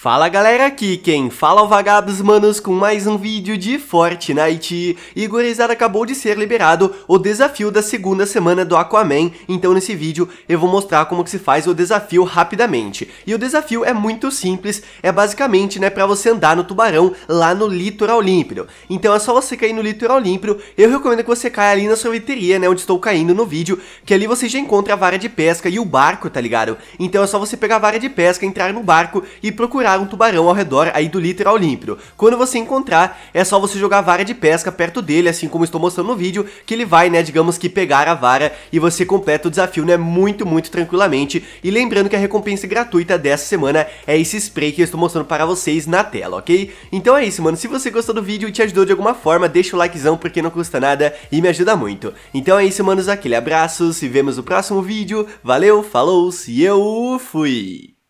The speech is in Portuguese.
Fala galera aqui, quem fala é o Vagabos Manos com mais um vídeo de Fortnite. Igorizada acabou de ser liberado o desafio da segunda semana do Aquaman, então nesse vídeo eu vou mostrar como que se faz o desafio rapidamente. E o desafio é muito simples, é basicamente né, pra você andar no tubarão lá no litoral límpido. Então é só você cair no litoral límpido, eu recomendo que você caia ali na sorveteria, né, onde estou caindo no vídeo, que ali você já encontra a vara de pesca e o barco, tá ligado? Então é só você pegar a vara de pesca, entrar no barco e procurar encontrar um tubarão ao redor aí do litoral límpido. Quando você encontrar, é só você jogar a vara de pesca perto dele, assim como estou mostrando no vídeo, que ele vai, né, digamos que pegar a vara e você completa o desafio, né, muito, muito tranquilamente. E lembrando que a recompensa gratuita dessa semana é esse spray que eu estou mostrando para vocês na tela, ok? Então é isso, mano. Se você gostou do vídeo e te ajudou de alguma forma, deixa o likezão porque não custa nada e me ajuda muito. Então é isso, manos. Aquele abraço, se vemos no próximo vídeo. Valeu, falou, se eu fui!